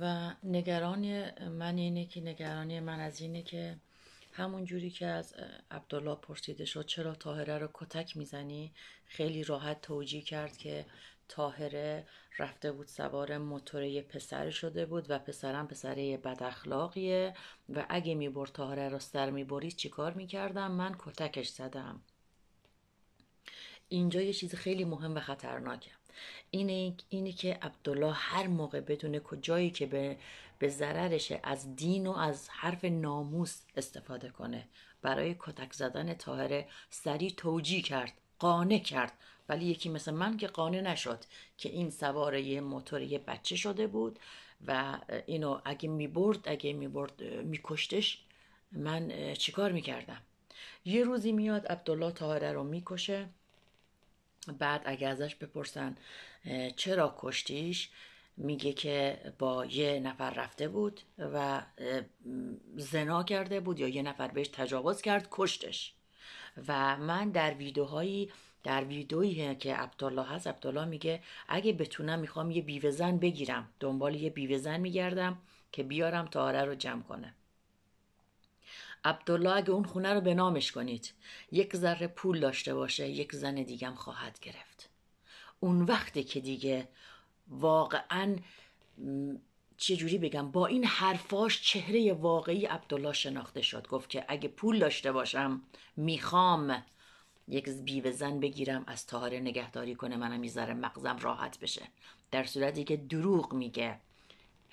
و نگرانی من اینه که نگرانی من از اینه که همون جوری که از عبدالله پرسیده شد چرا تاهره رو کتک میزنی خیلی راحت توجیه کرد که تاهره رفته بود سوار موتوره پسر شده بود و پسرم پسره بد اخلاقیه و اگه میبر تاهره را سر میبرید چیکار میکردم من کتکش زدم اینجا یه چیز خیلی مهم و خطرناکه اینه, اینی که عبدالله هر موقع بدونه کجایی که به, به ضررشه از دین و از حرف ناموس استفاده کنه برای کتک زدن تاهره سریع توجی کرد قانه کرد ولی یکی مثل من که قانه نشد که این سواره یه موتور یه بچه شده بود و اینو اگه میبرد اگه میبرد میکشتش من چیکار میکردم یه روزی میاد عبدالله تاهره رو میکشه بعد اگه ازش بپرسن چرا کشتیش میگه که با یه نفر رفته بود و زنا کرده بود یا یه نفر بهش تجاوز کرد کشتش و من در ویدیوهایی در ویدیویی که عبدالله هست عبدالله میگه اگه بتونم میخوام یه بیوه زن بگیرم دنبال یه بیوه زن میگردم که بیارم تاره رو جمع کنه عبدالله اگه اون خونه رو به نامش کنید یک ذره پول داشته باشه یک زن دیگم خواهد گرفت اون وقتی که دیگه واقعا چجوری بگم با این حرفاش چهره واقعی عبدالله شناخته شد گفت که اگه پول داشته باشم میخوام یک بیوه زن بگیرم از تاهره نگهداری کنه منم میذاره مغزم راحت بشه در صورتی که دروغ میگه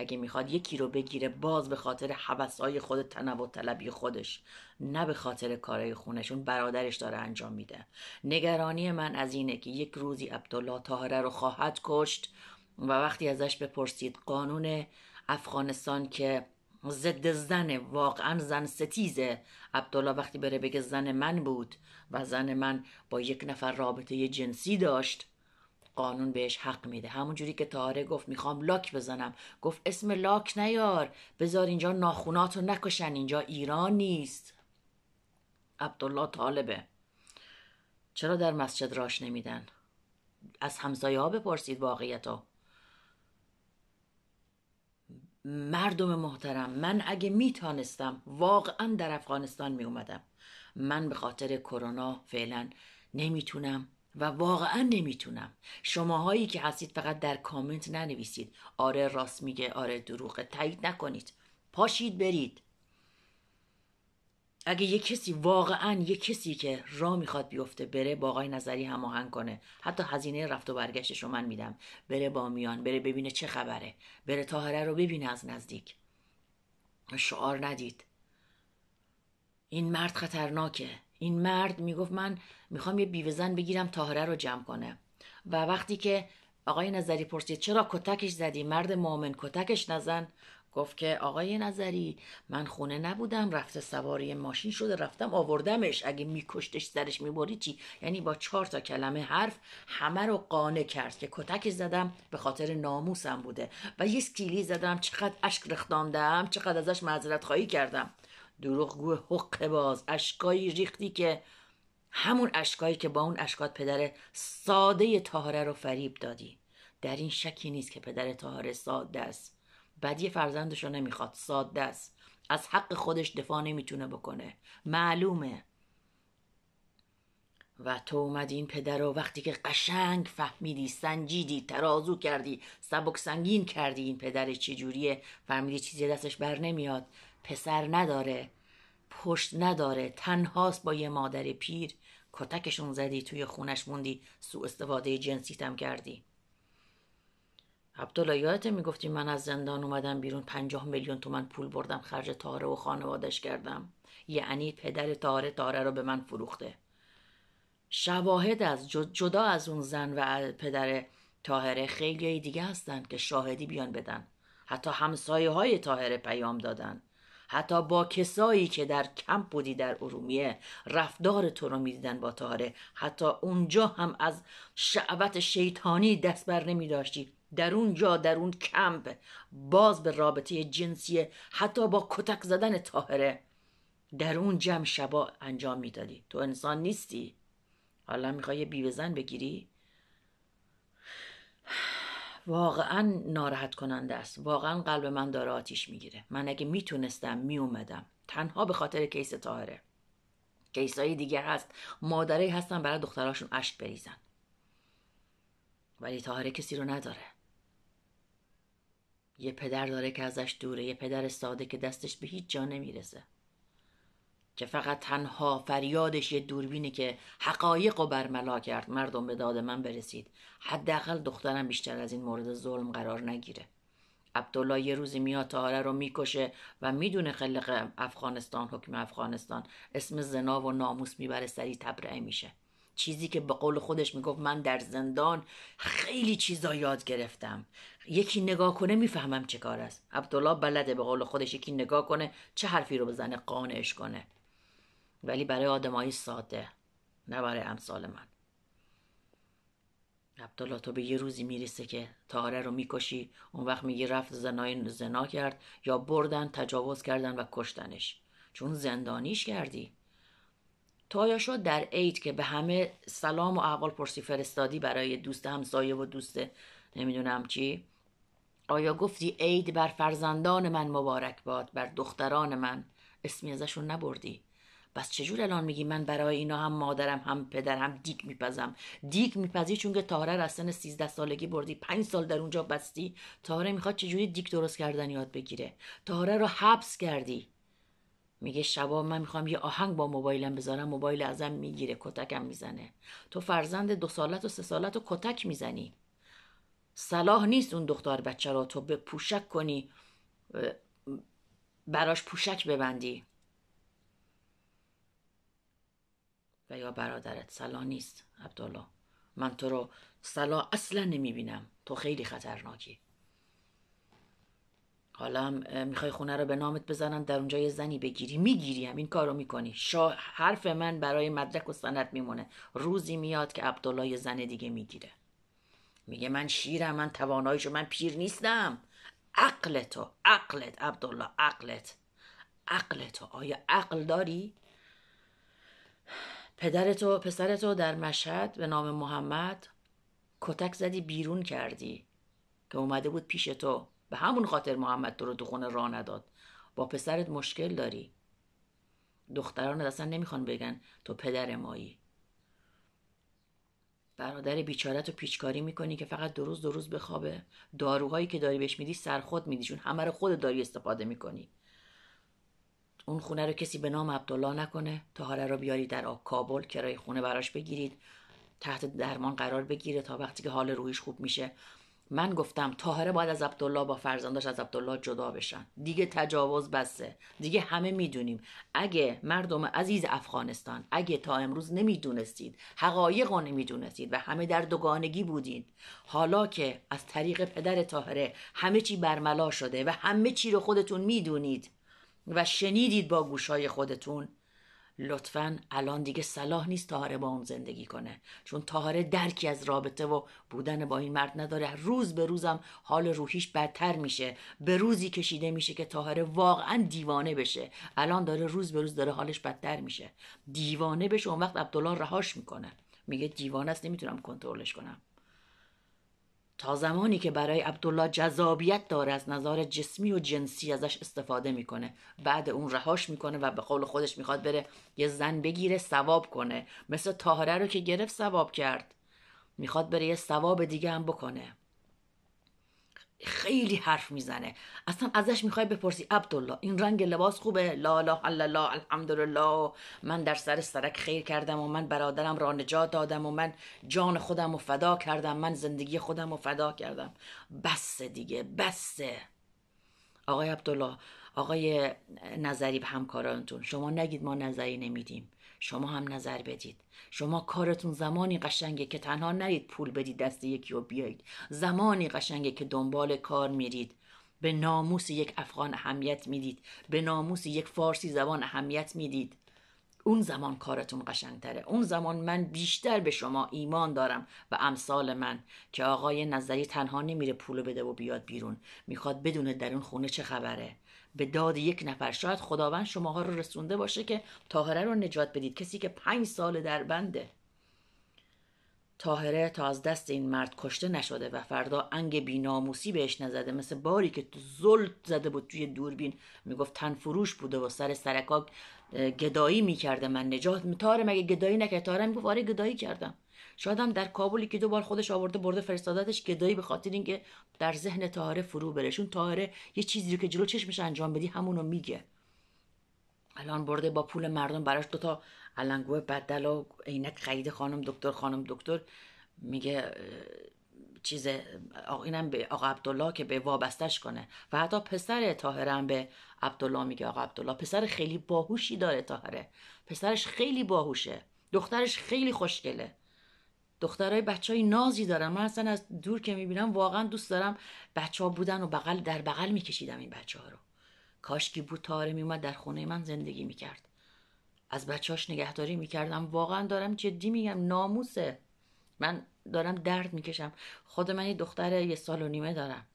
اگه میخواد یکی رو بگیره باز به خاطر حوثهای خود تنوع طلبی خودش نه به خاطر کارای خونشون برادرش داره انجام میده نگرانی من از اینه که یک روزی عبدالله تاهره رو خواهد کشت و وقتی ازش بپرسید قانون افغانستان که ضد زن واقعا زن ستیزه عبدالله وقتی بره بگه زن من بود و زن من با یک نفر رابطه جنسی داشت قانون بهش حق میده همون جوری که تاره گفت میخوام لاک بزنم گفت اسم لاک نیار بذار اینجا ناخوناتو نکشن اینجا ایران نیست عبدالله طالبه چرا در مسجد راش نمیدن از همسایه ها بپرسید واقعیت مردم محترم من اگه میتانستم واقعا در افغانستان میومدم من به خاطر کرونا فعلا نمیتونم و واقعا نمیتونم شماهایی که هستید فقط در کامنت ننویسید آره راست میگه آره دروغه تایید نکنید پاشید برید اگه یه کسی واقعا یه کسی که را میخواد بیفته بره با آقای نظری هماهنگ کنه حتی هزینه رفت و برگشتش رو من میدم بره با میان بره ببینه چه خبره بره تاهره رو ببینه از نزدیک شعار ندید این مرد خطرناکه این مرد میگفت من میخوام یه بیوهزن بگیرم تاهره رو جمع کنه و وقتی که آقای نظری پرسید چرا کتکش زدی مرد مؤمن کتکش نزن گفت که آقای نظری من خونه نبودم رفته سواری ماشین شده رفتم آوردمش اگه میکشتش سرش میبری چی یعنی با چهار تا کلمه حرف همه رو قانع کرد که کتک زدم به خاطر ناموسم بوده و یه سکیلی زدم چقدر اشک رخ چقدر ازش معذرت خواهی کردم دروغگو حق باز اشکایی ریختی که همون اشکایی که با اون اشکات پدر ساده تاهره رو فریب دادی در این شکی نیست که پدر تاهره ساده است بدی فرزندش رو نمیخواد ساده است از حق خودش دفاع نمیتونه بکنه معلومه و تو اومدی این پدر رو وقتی که قشنگ فهمیدی سنجیدی ترازو کردی سبک سنگین کردی این پدر چجوریه فهمیدی چیزی دستش بر نمیاد پسر نداره پشت نداره تنهاست با یه مادر پیر کتکشون زدی توی خونش موندی سوء استفاده جنسیتم کردی عبدالله یادت میگفتی من از زندان اومدم بیرون پنجاه میلیون تومن پول بردم خرج تاره و خانوادش کردم یعنی پدر تاره تاره رو به من فروخته شواهد از جدا از اون زن و پدر تاهره خیلی دیگه هستن که شاهدی بیان بدن حتی همسایه های تاهره پیام دادن حتی با کسایی که در کمپ بودی در ارومیه رفتار تو رو میدیدن با تاره حتی اونجا هم از شعبت شیطانی دست بر نمی داشتی در اونجا در اون کمپ باز به رابطه جنسی حتی با کتک زدن تاهره در اون جمع شبا انجام میدادی تو انسان نیستی حالا میخوای بیوزن بگیری واقعا ناراحت کننده است واقعا قلب من داره آتیش میگیره من اگه میتونستم میومدم تنها به خاطر کیس تاهره کیسای دیگه هست مادره هستن برای دختراشون عشق بریزن ولی تاهره کسی رو نداره یه پدر داره که ازش دوره یه پدر ساده که دستش به هیچ جا نمیرسه که فقط تنها فریادش یه دوربینه که حقایق و برملا کرد مردم به داد من برسید حداقل دخترم بیشتر از این مورد ظلم قرار نگیره عبدالله یه روزی میاد تاره رو میکشه و میدونه خلق افغانستان حکم افغانستان اسم زنا و ناموس میبره سری تبرعه میشه چیزی که به قول خودش میگفت من در زندان خیلی چیزا یاد گرفتم یکی نگاه کنه میفهمم چه کار است عبدالله بلده به قول خودش یکی نگاه کنه چه حرفی رو بزنه قانعش کنه ولی برای آدمایی ساده نه برای امثال من عبدالله تو به یه روزی میرسه که تاره رو میکشی اون وقت میگی رفت زنای زنا کرد یا بردن تجاوز کردن و کشتنش چون زندانیش کردی آیا شد در عید که به همه سلام و احوال پرسی فرستادی برای دوست همسایه و دوست نمیدونم چی آیا گفتی عید بر فرزندان من مبارک باد بر دختران من اسمی ازشون نبردی پس چجور الان میگی من برای اینا هم مادرم هم پدرم دیک میپزم دیک میپزی چون که تاره از سن 13 سالگی بردی 5 سال در اونجا بستی تاره میخواد چجوری دیک درست کردن یاد بگیره تاره رو حبس کردی میگه شبا من میخوام یه آهنگ با موبایلم بذارم موبایل ازم میگیره کتکم میزنه تو فرزند دو سالت و سه سالت و کتک میزنی صلاح نیست اون دختر بچه رو تو به پوشک کنی براش پوشک ببندی و یا برادرت سلا نیست عبدالله من تو رو سلا اصلا نمیبینم تو خیلی خطرناکی حالا میخوای خونه رو به نامت بزنن در اونجا یه زنی بگیری میگیری همین کار رو میکنی شا... حرف من برای مدرک و سند میمونه روزی میاد که عبدالله یه زن دیگه میگیره میگه من شیرم من تواناییشو من پیر نیستم عقلتو عقلت عبدالله عقلت تو آیا عقل داری؟ پدرتو پسرتو در مشهد به نام محمد کتک زدی بیرون کردی که اومده بود پیش تو به همون خاطر محمد تو رو تو خونه راه نداد با پسرت مشکل داری دختران اصلا نمیخوان بگن تو پدر مایی برادر بیچاره تو پیچکاری میکنی که فقط دو روز دو روز بخوابه داروهایی که داری بهش میدی سر خود میدیشون همه رو خود داری استفاده میکنی اون خونه رو کسی به نام عبدالله نکنه تاهره رو بیاری در آب کابل کرای خونه براش بگیرید تحت درمان قرار بگیره تا وقتی که حال رویش خوب میشه من گفتم تاهره باید از عبدالله با فرزنداش از عبدالله جدا بشن دیگه تجاوز بسه دیگه همه میدونیم اگه مردم عزیز افغانستان اگه تا امروز نمیدونستید حقایق رو نمیدونستید و همه در دوگانگی بودید حالا که از طریق پدر تاهره همه چی برملا شده و همه چی رو خودتون میدونید و شنیدید با گوشهای خودتون لطفا الان دیگه صلاح نیست تاهره با اون زندگی کنه چون تاهره درکی از رابطه و بودن با این مرد نداره روز به روزم حال روحیش بدتر میشه به روزی کشیده میشه که تاهره واقعا دیوانه بشه الان داره روز به روز داره حالش بدتر میشه دیوانه بشه اون وقت عبدالله رهاش میکنه میگه دیوانه است نمیتونم کنترلش کنم تا زمانی که برای عبدالله جذابیت داره از نظر جسمی و جنسی ازش استفاده میکنه بعد اون رهاش میکنه و به قول خودش میخواد بره یه زن بگیره ثواب کنه مثل تاهره رو که گرفت ثواب کرد میخواد بره یه سواب دیگه هم بکنه خیلی حرف میزنه اصلا ازش میخوای بپرسی عبدالله این رنگ لباس خوبه لا لا الله الحمدلله من در سر سرک خیر کردم و من برادرم را نجات دادم و من جان خودم رو فدا کردم من زندگی خودم رو فدا کردم بس دیگه بسه آقای عبدالله آقای نظری به همکارانتون شما نگید ما نظری نمیدیم شما هم نظر بدید شما کارتون زمانی قشنگه که تنها نرید پول بدید دست یکی و بیایید زمانی قشنگه که دنبال کار میرید به ناموس یک افغان اهمیت میدید به ناموس یک فارسی زبان اهمیت میدید اون زمان کارتون قشنگتره اون زمان من بیشتر به شما ایمان دارم و امثال من که آقای نظری تنها نمیره پولو بده و بیاد بیرون میخواد بدونه در اون خونه چه خبره به داد یک نفر شاید خداوند شماها رو رسونده باشه که تاهره رو نجات بدید کسی که پنج سال در بنده تاهره تا از دست این مرد کشته نشده و فردا انگ بیناموسی بهش نزده مثل باری که تو زده بود توی دوربین میگفت تن فروش بوده و سر سرکاک گدایی میکرده من نجات تاره مگه گدایی نکرد تاره میگفت آره گدایی کردم شادم در کابلی که دو بار خودش آورده برده فرستادتش گدایی به خاطر اینکه در ذهن تاهره فرو برشون چون تاهره یه چیزی رو که جلو چشمش انجام بدی همونو میگه الان برده با پول مردم براش دو تا علنگوه بدل و عینک خرید خانم دکتر خانم دکتر میگه چیز اینم به آقا عبدالله که به وابستش کنه و حتی پسر تاهره هم به عبدالله میگه آقا عبدالله پسر خیلی باهوشی داره تاهره پسرش خیلی باهوشه دخترش خیلی خوشگله دخترای بچه های نازی دارن من اصلا از دور که میبینم واقعا دوست دارم بچه ها بودن و بغل در بغل میکشیدم این بچه ها رو کاشکی بود تاره میومد در خونه من زندگی میکرد از بچهاش نگهداری میکردم واقعا دارم جدی میگم ناموسه من دارم درد میکشم خود من یه دختر یه سال و نیمه دارم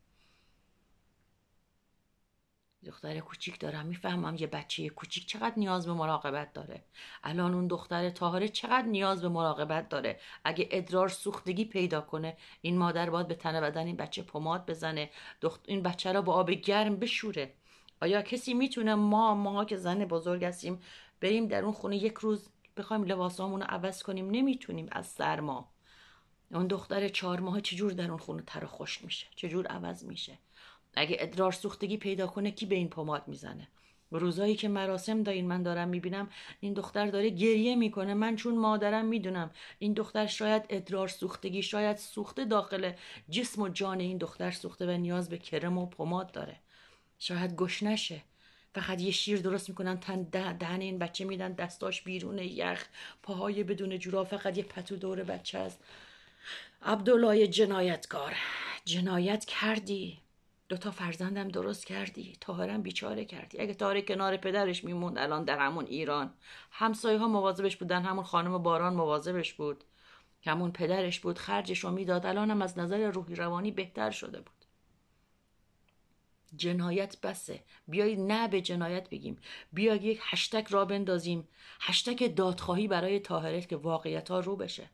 دختر کوچیک دارم میفهمم یه بچه کوچیک چقدر نیاز به مراقبت داره الان اون دختر تاهره چقدر نیاز به مراقبت داره اگه ادرار سوختگی پیدا کنه این مادر باید به تن بدن این بچه پماد بزنه این بچه را با آب گرم بشوره آیا کسی میتونه ما ما که زن بزرگ هستیم بریم در اون خونه یک روز بخوایم لباسامون رو عوض کنیم نمیتونیم از سرما اون دختر چهار ماه چجور در اون خونه تر خوش میشه چجور عوض میشه اگه ادرار سوختگی پیدا کنه کی به این پماد میزنه روزایی که مراسم دارین من دارم میبینم این دختر داره گریه میکنه من چون مادرم میدونم این دختر شاید ادرار سوختگی شاید سوخته داخل جسم و جان این دختر سوخته و نیاز به کرم و پماد داره شاید گش نشه فقط یه شیر درست میکنن تن دهن این بچه میدن دستاش بیرون یخ پاهای بدون جورا فقط یه پتو دور بچه است عبدالله جنایتکار جنایت کردی دوتا فرزندم درست کردی تاهرم بیچاره کردی اگه تاهره کنار پدرش میموند الان در همون ایران همسایه ها مواظبش بودن همون خانم باران مواظبش بود همون پدرش بود خرجش رو میداد الانم از نظر روحی روانی بهتر شده بود جنایت بسه بیایید نه به جنایت بگیم بیای یک هشتک را بندازیم هشتک دادخواهی برای تاهره که واقعیت ها رو بشه